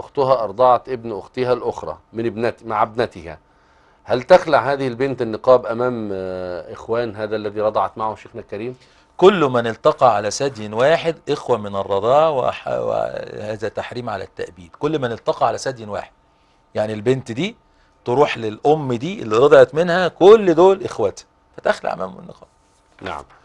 أختها أرضعت ابن أختها الأخرى من ابنت مع ابنتها هل تخلع هذه البنت النقاب أمام آه، إخوان هذا الذي رضعت معه شيخنا الكريم؟ كل من التقى على ثدي واحد إخوة من الرضاعة وهذا تحريم على التأبيد كل من التقى على ثدي واحد يعني البنت دي تروح للأم دي اللي رضعت منها كل دول إخواتها فتخلع أمام النقاب نعم